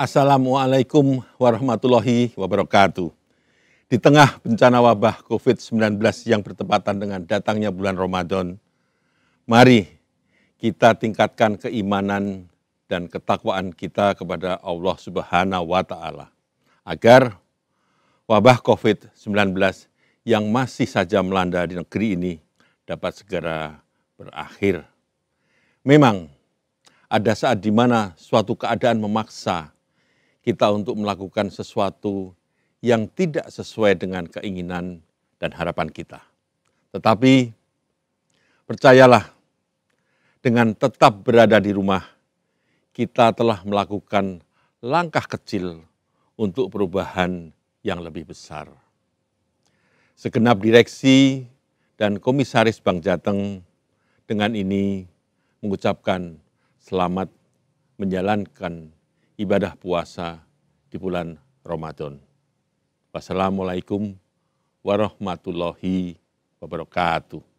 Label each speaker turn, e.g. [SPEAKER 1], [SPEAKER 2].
[SPEAKER 1] Assalamualaikum warahmatullahi wabarakatuh. Di tengah bencana wabah COVID-19 yang bertepatan dengan datangnya bulan Ramadan, mari kita tingkatkan keimanan dan ketakwaan kita kepada Allah Subhanahu wa taala agar wabah COVID-19 yang masih saja melanda di negeri ini dapat segera berakhir. Memang ada saat di mana suatu keadaan memaksa kita untuk melakukan sesuatu yang tidak sesuai dengan keinginan dan harapan kita. Tetapi percayalah, dengan tetap berada di rumah, kita telah melakukan langkah kecil untuk perubahan yang lebih besar. Segenap direksi dan komisaris Bank Jateng dengan ini mengucapkan selamat menjalankan ibadah puasa di bulan Ramadan. Wassalamualaikum warahmatullahi wabarakatuh.